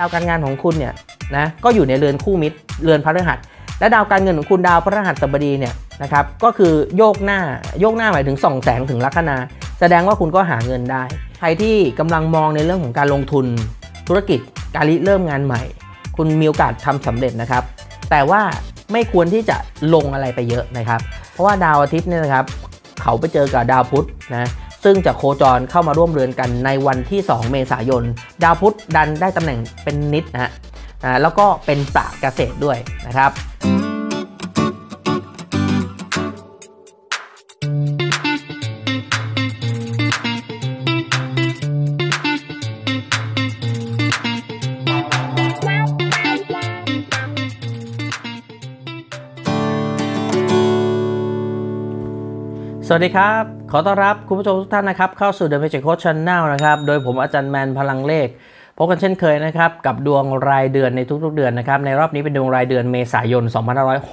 ดาวการงานของคุณเนี่ยนะก็อยู่ในเรือนคู่มิตรเรือนพฤหัส และดาวการเงินของคุณดาวพฤหัสบดีเนี่ยนะครับ ก็คือโยกหน้าโยกหน้าหมายถึงส่องแสงถึงลัคนาแสดงว่าคุณก็หาเงินได้ ใครที่กำลังมองในเรื่องของการลงทุนธุรกิจการริเริ่มงานใหม่ คุณมีโอกาสทำสำเร็จนะครับ แต่ว่าไม่ควรที่จะลงอะไรไปเยอะนะครับ เพราะว่าดาวอาทิตย์เนี่ยนะครับ เขาไปเจอกับดาวพุธนะซึ่งจะโคจรเข้ามาร่วมเรือนกันในวันที่ 2 เมษายนดาวพุธ ดันได้ตำแหน่งเป็นนิดนะฮะแล้วก็เป็นประเกษตรด้วยนะครับ สวัสดีครับขอต้อนรับคุณผู้ชมทุกท่านนะครับเข้าสู่ The Magic Coach Channel นะครับโดยผมอาจารย์แมนพลังเลข พบกันเช่นเคยนะครับกับดวงรายเดือนในทุกๆเดือนนะครับในรอบนี้เป็นดวงรายเดือนเมษายน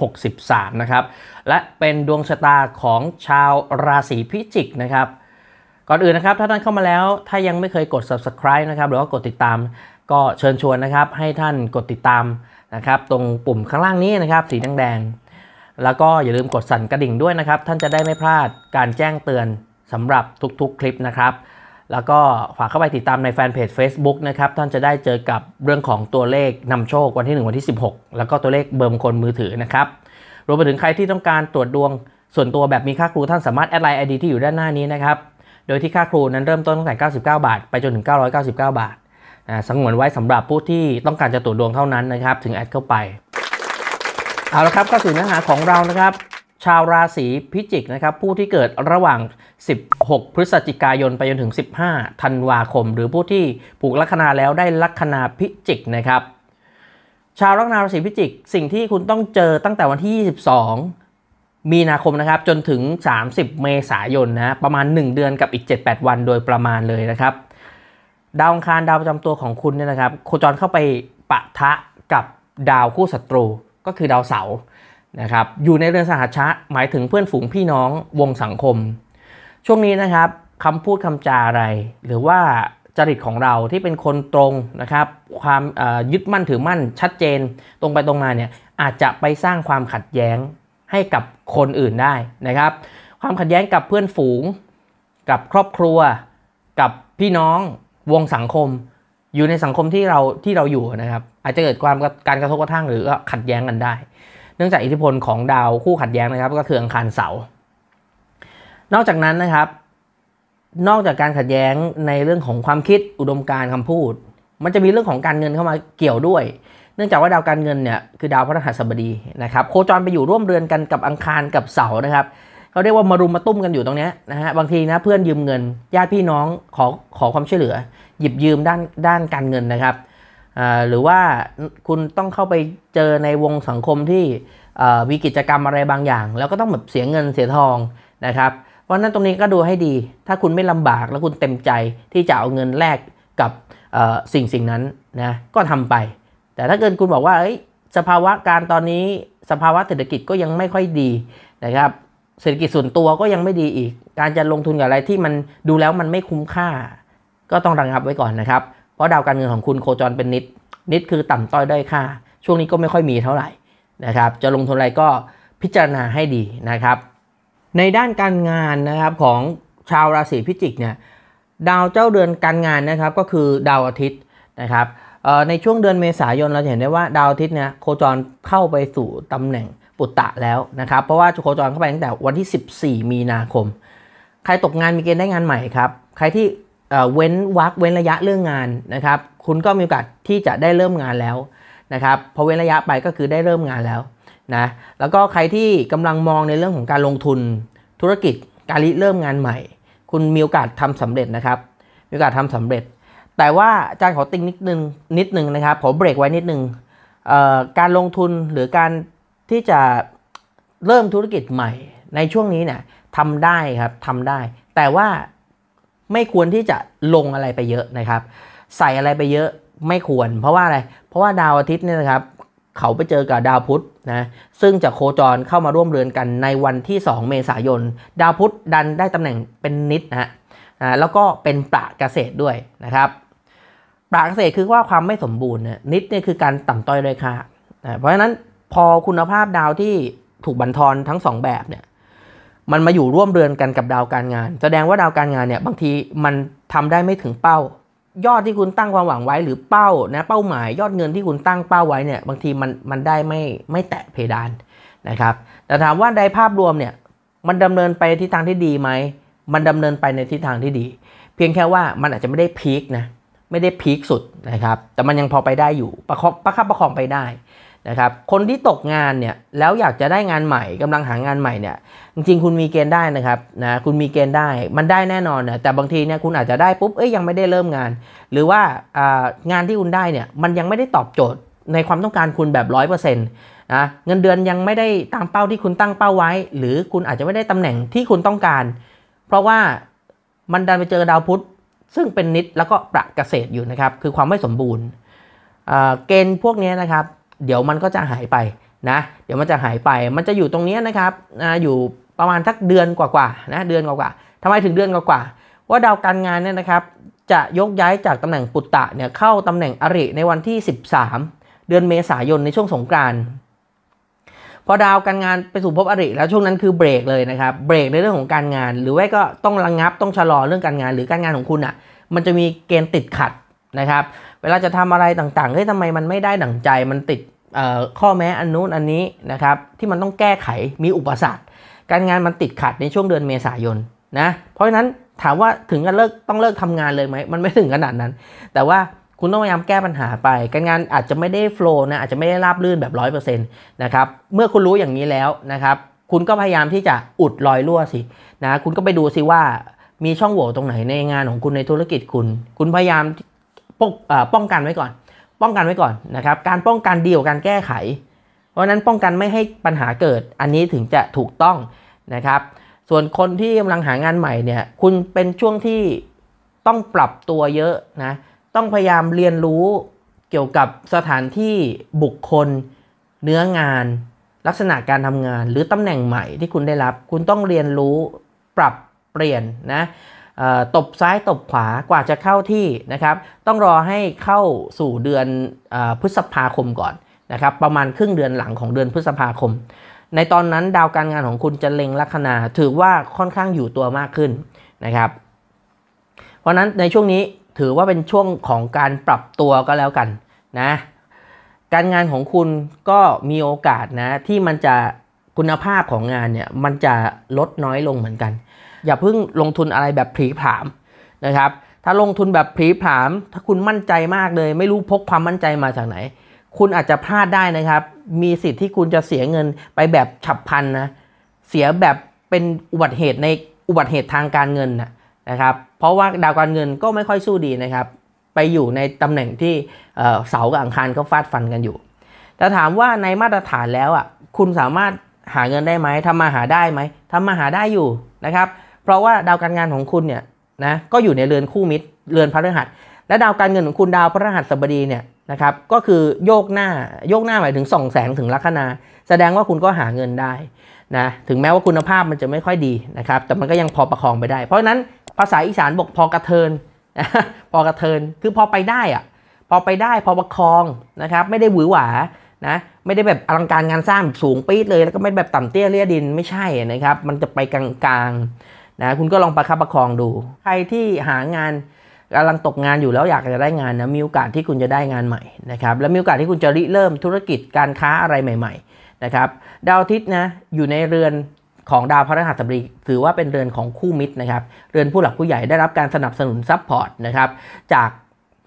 2563 นะครับและเป็นดวงชะตาของชาวราศีพิจิกนะครับก่อนอื่นนะครับถ้าท่านเข้ามาแล้วถ้ายังไม่เคยกด subscribe นะครับหรือว่ากดติดตาม ก็เชิญชวนนะครับให้ท่านกดติดตามนะครับตรงปุ่มข้างล่างนี้นะครับสีแดงแล้วก็อย่าลืมกดสั่นกระดิ่งด้วยนะครับท่านจะได้ไม่พลาดการแจ้งเตือนสำหรับทุกๆคลิปนะครับ แล้วก็ฝากเข้าไปติดตามในแฟนเพจ Facebook นะครับท่านจะได้เจอกับเรื่องของตัวเลขนำโชควันที่1วันที่16 แล้วก็ตัวเลขเบอร์มงคลมือถือนะครับรวมไปถึงใครที่ต้องการตรวจดวงส่วนตัวแบบมีค่าครูท่านสามารถแอดไลน์ไอดีที่อยู่ด้านหน้านี้นะครับโดยที่ค่าครูนั้นเริ่มต้นตั้งแต่ 99บาทไปจนถึง999บาทสังวนไว้สำหรับผู้ที่ต้องการจะตรวจดวงเท่านั้นนะครับถึงแอดเข้าไปเอาละครับก็สู่เนื้อหาของเรานะครับ ชาวราศีพิจิกนะครับผู้ที่เกิดระหว่าง 16 พฤศจิกายนไปจนถึง 15ธันวาคม หรือผู้ที่ผูกลัคนาแล้วได้ลัคนาพิจิกนะครับ ชาวลัคนาราศีพิจิก สิ่งที่คุณต้องเจอตั้งแต่วันที่22 มีนาคมนะครับจนถึง 30 เมษายนนะประมาณ 1 เดือนกับอีก 7-8 วันโดยประมาณเลยนะครับดาวองคาร ดาวประจำตัวของคุณเนี่ยนะครับโคจรเข้าไปปะทะกับดาวคู่ศัตรูก็คือดาวเสาร์นะครับ อยู่ในเรือนสหัชะ หมายถึงเพื่อนฝูงพี่น้องวงสังคม ช่วงนี้นะครับคำพูดคำจาอะไร หรือว่าจริตของเราที่เป็นคนตรงนะครับ ความยึดมั่นถือมั่นชัดเจน ตรงไปตรงมาเนี่ยอาจจะไปสร้างความขัดแย้งให้กับคนอื่นได้นะครับ ความขัดแย้งกับเพื่อนฝูง กับครอบครัวกับพี่น้องวงสังคมอยู่ในสังคมที่เราที่เราอยู่นะครับ อาจจะเกิดความการกระทบกระทั่งหรือขัดแย้งกันได้ เนื่องจากอิทธิพลของดาวคู่ขัดแย้งนะครับ ก็คืออังคารเสาร์ นอกจากนั้นนะครับ นอกจากการขัดแย้งในเรื่องของความคิดอุดมการคำพูด มันจะมีเรื่องของการเงินเข้ามาเกี่ยวด้วย เนื่องจากว่าดาวการเงินเนี่ยคือดาวพฤหัสบดีนะครับโคจรไปอยู่ร่วมเรือนกันกับอังคารกับเสาร์นะครับเขาเรียกว่ามารุมมาตุ้มกันอยู่ตรงนี้นะฮะ บางที นะ เพื่อนยืมเงินญาติพี่น้องขอขอความช่วยเหลือ หยิบยืมด้านด้านการเงินนะครับ หรือว่าคุณต้องเข้าไปเจอในวงสังคมที่มีกิจกรรมอะไรบางอย่าง แล้วก็ต้องแบบเสียเงินเสียทองนะครับ เพราะนั้นตรงนี้ก็ดูให้ดี ถ้าคุณไม่ลำบากแล้วคุณเต็มใจที่จะเอาเงินแลกกับสิ่งสิ่งนั้นนะก็ทำไป แต่ถ้าเกิดคุณบอกว่าสภาวะการตอนนี้สภาวะเศรษฐกิจก็ยังไม่ค่อยดีนะครับเศรษฐกิจส่วนตัวก็ยังไม่ดีอีก การจะลงทุนกับอะไรที่มันดูแล้วมันไม่คุ้มค่า ก็ต้องระงับไว้ก่อนนะครับ เพราะดาวการเงินของคุณโคจรเป็นนิดนิดคือต่ำต้อยด้อยค่าช่วงนี้ก็ไม่ค่อยมีเท่าไหร่นะครับจะลงทุนอะไรก็พิจารณาให้ดีนะครับ ในด้านการงานนะครับของชาวราศีพิจิกเนี่ยดาวเจ้าเดือนการงานนะครับก็คือดาวอาทิตย์นะครับในช่วงเดือนเมษายนเราเห็นได้ว่าดาวอาทิตย์เนี่ยโคจรเข้าไปสู่ตำแหน่งปุตตะแล้วนะครับ เพราะว่าจุโคจรเข้าไปตั้งแต่วันที่ 14 มีนาคม ใครตกงานมีเกณฑ์ได้งานใหม่ครับ ใครที่เว้นวักเว้นระยะเรื่องงานนะครับ คุณก็มีโอกาสที่จะได้เริ่มงานแล้วนะครับพอเว้นระยะไปก็คือได้เริ่มงานแล้วนะ แล้วก็ใครที่กำลังมองในเรื่องของการลงทุนธุรกิจการเริ่มงานใหม่ คุณมีโอกาสทำสำเร็จนะครับ มีโอกาสทำสำเร็จ แต่ว่าอาจารย์ขอติ้งนิดนึงนิดนึงนะครับขอเบรกไว้นิดนึงการลงทุนหรือการที่จะเริ่มธุรกิจใหม่ในช่วงนี้เนี่ยทำได้ครับทำได้ แต่ว่าไม่ควรที่จะลงอะไรไปเยอะนะครับ ใส่อะไรไปเยอะไม่ควร เพราะว่าอะไรเพราะว่าดาวอาทิตย์เนี่ยนะครับ เขาไปเจอกับดาวพุธนะซึ่งจะโคจรเข้ามาร่วมเรือนกันในวันที่ 2 เมษายนดาวพุธดันได้ตำแหน่งเป็นนิดนะฮะแล้วก็เป็นปราเกษตรด้วยนะครับปราเกษตรคือว่าความไม่สมบูรณ์นนิดเนี่ยคือการต่ำต้อยดลยค่าเพราะฉะนั้นพอคุณภาพดาวที่ถูกบันทอนทั้ง 2 แบบเนี่ยมันมาอยู่ร่วมเรือนกันกับดาวการงาน แสดงว่าดาวการงานเนี่ยบางทีมันทำได้ไม่ถึงเป้า ยอดที่คุณตั้งความหวังไว้หรือเป้า นะเป้าหมาย ยอดเงินที่คุณตั้งเป้าไว้เนี่ย บางทีมันมันได้ไม่ไม่แตะเพดานนะครับ แต่ถามว่าในภาพรวมเนี่ย มันดำเนินไปทิศทางที่ดีไหม มันดำเนินไปในทิศทางที่ดี เพียงแค่ว่ามันอาจจะไม่ได้พีคนะไม่ได้พีคสุดนะครับ แต่มันยังพอไปได้อยู่ประคับประคับประคองไปได้นะครับ คนที่ตกงานเนี่ยแล้วอยากจะได้งานใหม่กำลังหางานใหม่เนี่ยจริงๆคุณมีเกณฑ์ได้นะครับนะคุณมีเกณฑ์ได้ มันได้แน่นอนนะแต่บางทีเนี่ยคุณอาจจะได้ปุ๊บเอ้ยยังไม่ได้เริ่มงาน หรือว่างานที่คุณได้เนี่ยมันยังไม่ได้ตอบโจทย์ในความต้องการคุณแบบร้อยเปอร์เซ็นต์นะเงินเดือนยังไม่ได้ตามเป้าที่คุณตั้งเป้าไว้ หรือคุณอาจจะไม่ได้ตำแหน่งที่คุณต้องการ เพราะว่ามันดันไปเจอดาวพุธ ซึ่งเป็นนิดแล้วก็ประเกษตรอยู่นะครับ คือความไม่สมบูรณ์เกณฑ์พวกนี้นะครับเดี๋ยวมันก็จะหายไปนะเดี๋ยวมันจะหายไปมันจะอยู่ตรงนี้นะครับออยู่ประมาณสักเดือนกว่าๆนะเดือนกว่าๆทำไมถึงเดือนกว่าๆว่าดาวการงานเนี่ยนะครับจะยกย้ายจากตำแหน่งปุตตะเนี่ยเข้าตำแหน่งอริในวันที่ 13 เดือนเมษายนในช่วงสงกรานต์พอดาวการงานไปสู่ภพอริแล้วช่วงนั้นคือเบรกเลยนะครับ เบรกในเรื่องของการงานหรือว่าก็ต้องระงงับต้องชะลอเรื่องการงาน หรือการงานของคุณอะ่ะมันจะมีเกณฑ์ติดขัดนะครับเวลาจะทำอะไรต่างๆเฮ้ยทำไมมันไม่ได้ดั่งใจ มันติดข้อแม้อันนู้นอันนี้นะครับที่มันต้องแก้ไข มีอุปสรรค การงานมันติดขัดในช่วงเดือนเมษายนนะ เพราะฉะนั้นถามว่าถึงกันเลิกต้องเลิกทำงานเลยไหมมันไม่ถึงขนาดนั้น แต่ว่าคุณต้องพยายามแก้ปัญหาไป การงานอาจจะไม่ได้โฟล์นะอาจจะไม่ได้ราบรื่นแบบ100%นะครับ เมื่อคุณรู้อย่างนี้แล้วนะครับคุณก็พยายามที่จะอุดรอยรั่วสินะคุณก็ไปดูสิว่ามีช่องโหว่ตรงไหนในงานของคุณในธุรกิจคุณ คุณพยายามป้องกันไว้ก่อน ป้องกันไว้ก่อนนะครับ การป้องกันดีกว่าการแก้ไข เพราะนั้นป้องกันไม่ให้ปัญหาเกิด อันนี้ถึงจะถูกต้องนะครับ ส่วนคนที่กำลังหางานใหม่เนี่ย คุณเป็นช่วงที่ต้องปรับตัวเยอะนะ ต้องพยายามเรียนรู้เกี่ยวกับสถานที่บุคคล เนื้องาน ลักษณะการทำงาน หรือตำแหน่งใหม่ที่คุณได้รับ คุณต้องเรียนรู้ปรับเปลี่ยนนะตบซ้ายตบขวากว่าจะเข้าที่นะครับ ต้องรอให้เข้าสู่เดือนพฤษภาคมก่อนนะครับ ประมาณครึ่งเดือนหลังของเดือนพฤษภาคม ในตอนนั้นดาวการงานของคุณจะเล็งลัคนาถือว่าค่อนข้างอยู่ตัวมากขึ้นนะครับ เพราะนั้นในช่วงนี้ถือว่าเป็นช่วงของการปรับตัวก็แล้วกันนะการงานของคุณก็มีโอกาสนะที่มันจะคุณภาพของงานเนี่ยมันจะลดน้อยลงเหมือนกันอย่าเพิ่งลงทุนอะไรแบบผีผามนะครับ ถ้าลงทุนแบบผีผาม ถ้าคุณมั่นใจมากเลย ไม่รู้พกความมั่นใจมาจากไหน คุณอาจจะพลาดได้นะครับ มีสิทธิ์ที่คุณจะเสียเงินไปแบบฉับพลันนะ เสียแบบ เป็นอุบัติเหตุในอุบัติเหตุทางการเงินนะนะครับ เพราะว่าดาวการเงินก็ไม่ค่อยสู้ดีนะครับ ไปอยู่ในตำแหน่งที่เสากับอังคารก็ฟาดฟันกันอยู่ แต่ถามว่าในมาตรฐานแล้วอ่ะ คุณสามารถหาเงินได้ไหมทำมาหาได้ไหมทำมาหาได้อยู่นะครับเพราะว่าดาวการงานของคุณเนี่ยนะก็อยู่ในเรือนคู่มิตรเรือนพระฤหัสและดาวการเงินของคุณดาวพระรหัสบดีเนี่ยนะครับก็คือโยกหน้าโยกหน้าหมายถึงส่องแสงถึงลัคนาแสดงว่าคุณก็หาเงินได้นะถึงแม้ว่าคุณภาพมันจะไม่ค่อยดีนะครับแต่มันก็ยังพอประคองไปได้เพราะนั้นภาษาอีสานบอกพอกระเทินพอกระเทินคือพอไปได้อะพอไปได้ พอประคองนะครับไม่ได้หวือหวานะไม่ได้แบบอลังการงานสร้างสูงปี๊ดเลยแล้วก็ไม่แบบต่ำเตี้ยเรียดินไม่ใช่นะครับมันจะไปกลางนะคุณก็ลองประคับประคองดูใครที่หางานกำลังตกงานอยู่แล้วอยากจะได้งานนะมีโอกาสที่คุณจะได้งานใหม่นะครับ และมีโอกาสที่คุณจะริเริ่มธุรกิจการค้าอะไรใหม่ ๆ นะครับ ดาวอาทิตย์นะอยู่ในเรือนของดาวพฤหัสบดีถือว่าเป็นเรือนของคู่มิตรนะครับเรือนผู้หลักผู้ใหญ่ได้รับการสนับสนุนซัพพอร์ตนะครับจาก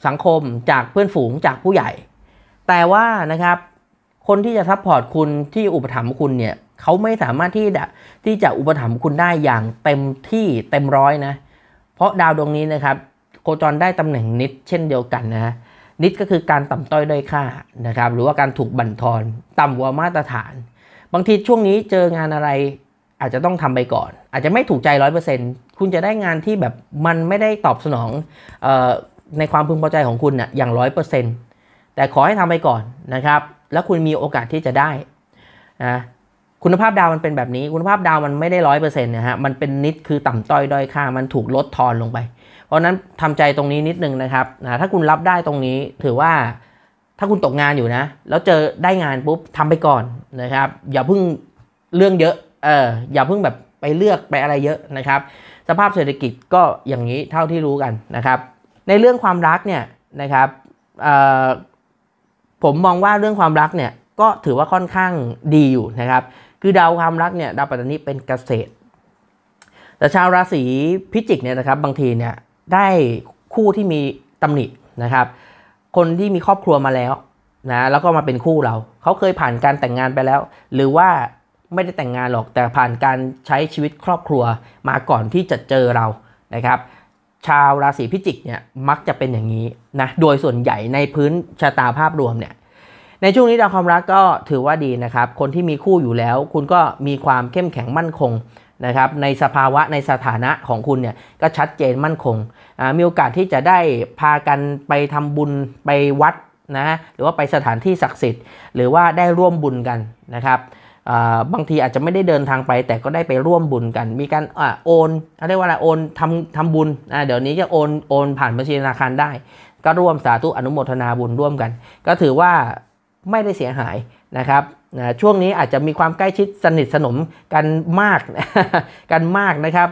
สังคม จากเพื่อนฝูงจากผู้ใหญ่ แต่ว่านะครับคนที่จะซัพพอร์ตคุณที่อุปถัมภ์คุณเนี่ยเขาไม่สามารถที่จะที่จะอุปถัมภ์คุณได้อย่างเต็มที่เต็มร้อยนะเพราะดาวดวงนี้นะครับ โคจรได้ตำแหน่งนิดเช่นเดียวกันนะนิดก็คือการต่ำต้อยด้อยค่านะครับหรือว่าการถูกบั่นทอน ต่ำกว่ามาตรฐาน บางทีช่วงนี้เจองานอะไรอาจจะต้องทำไปก่อน อาจจะไม่ถูกใจร้อยเปอร์เซ็นต์คุณจะได้งานที่แบบมันไม่ได้ตอบสนองออในความพึงพอใจของคุณนะ่อย่างร้อยเปอร์เซ็นต์แต่ขอให้ทำไปก่อนนะครับแล้วคุณมีโอกาสที่จะได้นะคุณภาพดาวมันเป็นแบบนี้ คุณภาพดาวมันไม่ได้ร้อยเปอร์เซ็นต์นะฮะ มันเป็นนิด คือต่ำต้อยด้อยค่า มันถูกลดทอนลงไป เพราะนั้นทำใจตรงนี้นิดนึงนะครับนะถ้าคุณรับได้ตรงนี้ถือว่า ถ้าคุณตกงานอยู่นะ แล้วเจอได้งานปุ๊บทำไปก่อนนะครับ อย่าเพิ่งเรื่องเยอะ เอออย่าเพิ่งแบบไปเลือกไปอะไรเยอะนะครับ สภาพเศรษฐกิจก็อย่างนี้เท่าที่รู้กันนะครับ ในเรื่องความรักเนี่ยนะครับผมมองว่าเรื่องความรักเนี่ยก็ถือว่าค่อนข้างดีอยู่นะครับ คือดาวความรักเนี่ยดาวปัตตานีเป็นเกษตร แต่ชาวราศีพิจิกเนี่ยนะครับ บางทีเนี่ยได้คู่ที่มีตำหนินะครับ คนที่มีครอบครัวมาแล้วนะแล้วก็มาเป็นคู่เรา เขาเคยผ่านการแต่งงานไปแล้ว หรือว่าไม่ได้แต่งงานหรอกแต่ผ่านการใช้ชีวิตครอบครัวมาก่อนที่จะเจอเรานะครับชาวราศีพิจิกเนี่ยมักจะเป็นอย่างนี้นะโดยส่วนใหญ่ในพื้นชะตาภาพรวมเนี่ยในช่วงนี้ดาวความรักก็ถือว่าดีนะครับ คนที่มีคู่อยู่แล้ว คุณก็มีความเข้มแข็งมั่นคงนะครับ ในสภาวะในสถานะของคุณเนี่ยก็ชัดเจนมั่นคง มีโอกาสที่จะได้พากันไปทำบุญไปวัดนะหรือว่าไปสถานที่ศักดิ์สิทธิ์หรือว่าได้ร่วมบุญกันนะครับบางทีอาจจะไม่ได้เดินทางไปแต่ก็ได้ไปร่วมบุญกัน มีการอโอนเรียกว่าอะไรโอนทำทำบุญเดี๋ยวนี้จะโอนโอนผ่านบัญชีธนาคารได้ก็ร่วมสาธุอนุโมทนาบุญร่วมกัน ก็ถือว่าไม่ได้เสียหายนะครับช่วงนี้อาจจะมีความใกล้ชิดสนิทสนมกันมากกันมากนะครับ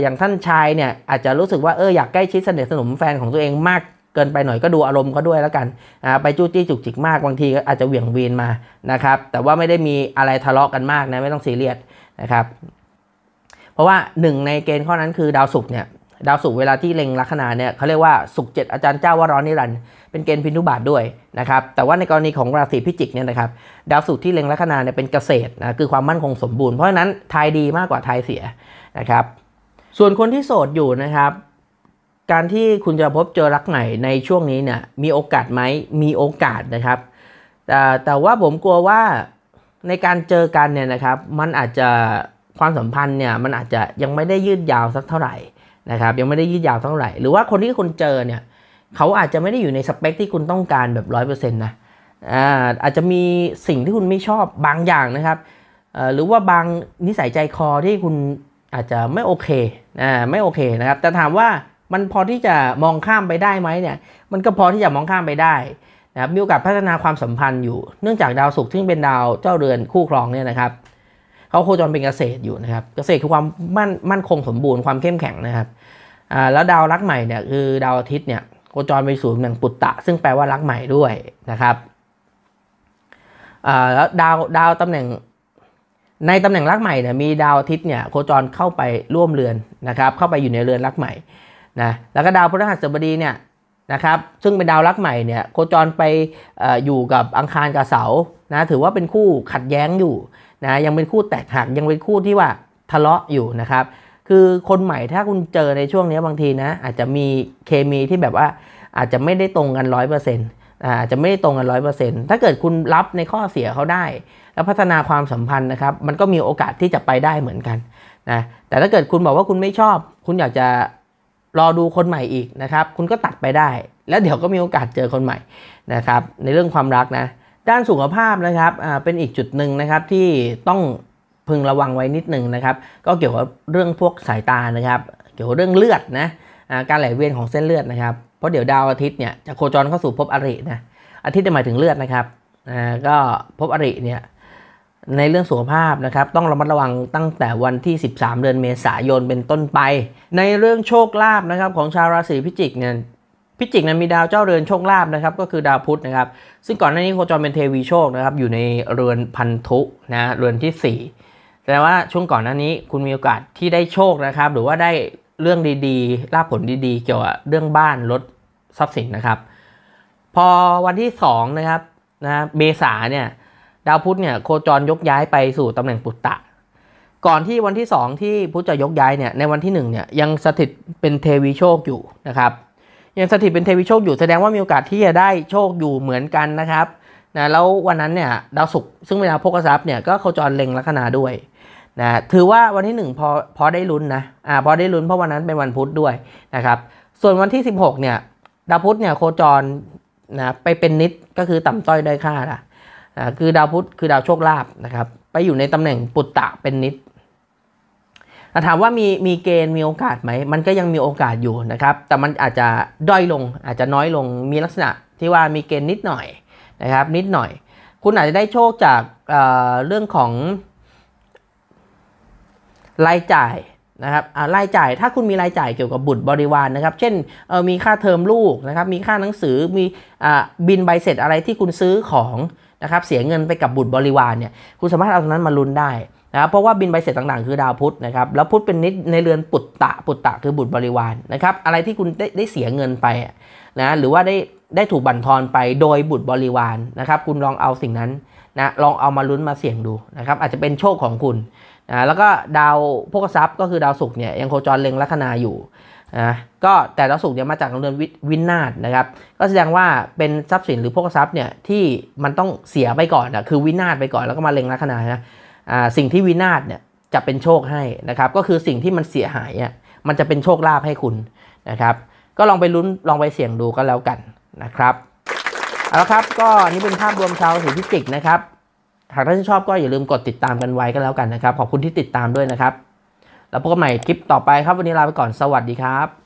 อย่างท่านชายเนี่ยอาจจะรู้สึกว่าเอออยากใกล้ชิดสนิทสนมแฟนของตัวเองมากเกินไปหน่อยก็ดูอารมณ์เขาด้วยแล้วกันนะไปจู้จี้จุกจิกมากบางทีก็อาจจะเหวี่ยงวีนมานะครับ แต่ว่าไม่ได้มีอะไรทะเลาะกันมากนะไม่ต้องซีเรียสนะครับ เพราะว่าหนึ่งในเกณฑ์ข้อนั้นคือดาวศุกร์เนี่ยดาวศุกร์เวลาที่เล็งลัคนาเนี่ยเขาเรียกว่าศุกร์เจ็ดอาจารย์เจ้าว่าร้อนนิรันด์เป็นเกณฑ์พินทุบาทด้วยนะครับแต่ว่าในกรณีของราศีพิจิกเนี่ยนะครับดาวศุกร์ที่เล็งลัคนาเนี่ยเป็นเกษตรนะคือความมั่นคงสมบูรณ์ เพราะฉะนั้นทายดีมากกว่าทายเสียนะครับ ส่วนคนที่โสดอยู่นะครับการที่คุณจะพบเจอรักใหม่ในช่วงนี้เนี่ยมีโอกาสไหมมีโอกาสนะครับ แต่แต่ว่าผมกลัวว่าในการเจอกันเนี่ยนะครับมันอาจจะความสัมพันธ์เนี่ยมันอาจจะยังไม่ได้ยืดยาวสักเท่าไหร่นะครับยังไม่ได้ยืดยาวเท่าไหร่หรือว่าคนที่คุณเจอเนี่ยเขาอาจจะไม่ได้อยู่ในสเปค ที่คุณต้องการแบบร้อยเปอร์เซ็นต์นะอาอาจจะมีสิ่งที่คุณไม่ชอบบางอย่างนะครับหรือว่าบางนิสัยใจคอที่คุณอาจจะไม่โอเคอไม่โอเคนะครับแต่ถามว่ามันพอที่จะมองข้ามไปได้ไหมเนี่ย มันก็พอที่จะมองข้ามไปได้นะครับมีโอกาสพัฒนาความสัมพันธ์อยู่ เนื่องจากดาวศุกร์ที่เป็นดาวเจ้าเรือนคู่ครองเนี่ยนะครับเขาโคจรเป็นเกษตรอยู่นะครับเกษตรคือความมั่นมั่นคงสมบูรณ์ความเข้มแข็งนะครับอ่าแล้วดาวรักใหม่เนี่ยคือดาวอาทิตย์เนี่ยโคจรไปสู่ตำแหน่งปุตตะ ซึ่งแปลว่ารักใหม่ด้วยนะครับอ่าแล้วดาวดาวตำแหน่งในตำแหน่งรักใหม่เนี่ยมีดาวอาทิตย์เนี่ยโคจรเข้าไปร่วมเรือนนะครับเข้าไปอยู่ในเรือนรักใหม่นะแล้วก็ดาวพฤหัสบดีเนี่ยนะครับซึ่งเป็นดาวรักใหม่เนี่ยโคจรไปออยู่กับอังคารกับเสานะถือว่าเป็นคู่ขัดแย้งอยู่นะยังเป็นคู่แตกหักยังเป็นคู่ที่ว่าทะเลาะอยู่นะครับ คือคนใหม่ถ้าคุณเจอในช่วงนี้บางทีนะอาจจะมีเคมีที่แบบว่าอาจจะไม่ได้ตรงกันร้อยเปอร์เซ็นต์อาจจะไม่ได้ตรงกันร้อยเปอร์เซ็นต์ถ้าเกิดคุณรับในข้อเสียเขาได้ แล้วพัฒนาความสัมพันธ์นะครับ มันก็มีโอกาสที่จะไปได้เหมือนกันนะแต่ถ้าเกิดคุณบอกว่าคุณไม่ชอบ คุณอยากจะรอดูคนใหม่อีกนะครับคุณก็ตัดไปได้แล้วเดี๋ยวก็มีโอกาสเจอคนใหม่นะครับในเรื่องความรักนะด้านสุขภาพนะครับเป็นอีกจุดหนึ่งนะครับที่ต้องพึงระวังไว้นิดหนึ่งนะครับ ก็เกี่ยวกับเรื่องพวกสายตานะครับ เกี่ยวกับเรื่องเลือดนะการไหลเวียนของเส้นเลือดนะครับเพราะเดี๋ยวดาวอาทิตย์เนี่ยจะโคจรเข้าสู่ภพอรินะอาทิตย์จะหมายถึงเลือดนะครับก็ภพอริเนี่ยในเรื่องสุขภาพนะครับต้องระมัดระวังตั้งแต่วันที่ 13เดือนเมษายนเป็นต้นไป ในเรื่องโชคลาภนะครับ ของชาวราศีพิจิกเนี่ยพิจิกนั้นมีดาวเจ้าเรือนโชคลาภนะครับก็คือดาวพุธนะครับซึ่งก่อนหน้านี้โคจรเป็นเทวีโชคนะครับ อยู่ในเรือนพันธุนะเรือนที่ 4 แต่ว่าช่วงก่อนหน้านี้คุณมีโอกาสที่ได้โชคนะครับ หรือว่าได้เรื่องดีๆลาภผลดีๆเกี่ยวกับเรื่องบ้านรถทรัพย์สินนะครับ พอวันที่2นะครับนะเมษาเนี่ยดาวพุธเนี่ยโคจรยกย้ายไปสู่ตำแหน่งปุตตะ ก่อนที่วันที่ 2 ที่พุธจะยกย้ายเนี่ยในวันที่1เนี่ยยังสถิตเป็นเทวีโชคอยู่นะครับยังสถิตเป็นเทวีโชคอยู่แสดงว่ามีโอกาสที่จะได้โชคอยู่เหมือนกันนะครับนะแล้ววันนั้นเนี่ยดาวศุกร์ซึ่งเป็นดาวพกทรัพย์เนี่ยก็โคจรเล็งลัคนาด้วยนะถือว่าวันที่ 1พอพอได้ลุ้นนะอ่าพอได้ลุ้นเพราะวันนั้นเป็นวันพุธด้วยนะครับส่วนวันที่ 16เนี่ยดาวพุธเนี่ยโคจรนะไปเป็นนิดก็คือต่ำต้อยด้อยค่าละคือดาวพุธคือดาวโชคลาภนะครับไปอยู่ในตำแหน่งปุตตะเป็นนิดถามว่ามีมีเกณฑ์มีโอกาสไหมมันก็ยังมีโอกาสอยู่นะครับแต่มันอาจจะด้อยลง อาจจะน้อยลงมีลักษณะที่ว่ามีเกณฑ์นิดหน่อยนะครับนิดหน่อย คุณอาจจะได้โชคจากเเรื่องของรายจ่ายนะครับรายจ่ายถ้าคุณมีรายจ่ายเกี่ยวกับบุตรบริวารนนะครับเช่นมีค่าเทอมลูกนะครับมีค่าหนังสือมีอบินใบเสร็จอะไรที่คุณซื้อของนะครับเสียเงินไปกับบุตรบริวารเนี่ยคุณสามารถเอาตรงนั้นมาลุ้นได้นะครับเพราะว่าบินใบเสร็จต่างๆคือดาวพุธนะครับแล้วพุธเป็นนิดในเรือนปุตตะปุตตะคือบุตรบริวารนะครับ อะไรที่คุณได้ได้เสียเงินไปนะหรือว่าได้ได้ถูกบั่นทอนไปโดยบุตรบริวารนะครับ คุณลองเอาสิ่งนั้นนะลองเอามาลุ้นมาเสี่ยงดูนะครับอาจจะเป็นโชคของคุณนะแล้วก็ดาวพวกทรัพย์ ก็คือดาวศุกร์เนี่ยยังโคจรเล็งลัคนาอยู่นะก็แต่ละสุขเนี่ยมาจากเรือนวินนาศนะครับ ก็แสดงว่าเป็นทรัพย์สินหรือพวกทรัพย์เนี่ยที่มันต้องเสียไปก่อนนะคือวินาศไปก่อนแล้วก็มาเล็งลัษนานะสิ่งที่วินาศเนี่ยจะเป็นโชคให้นะครับ ก็คือสิ่งที่มันเสียหายอ่ะมันจะเป็นโชคลาภให้คุณนะครับ ก็ลองไปลุ้นลองไปเสี่ยงดูก็แล้วกันนะครับเอาละครับก็นี่เป็นภาพรวมชาวสิงพิจิกนะครับ หากท่านชอบก็อย่าลืมกดติดตามกันไว้ก็แล้วกันนะครับขอบคุณที่ติดตามด้วยนะครับแล้วพบกันใหม่คลิปต่อไปครับ วันนี้ลาไปก่อนสวัสดีครับ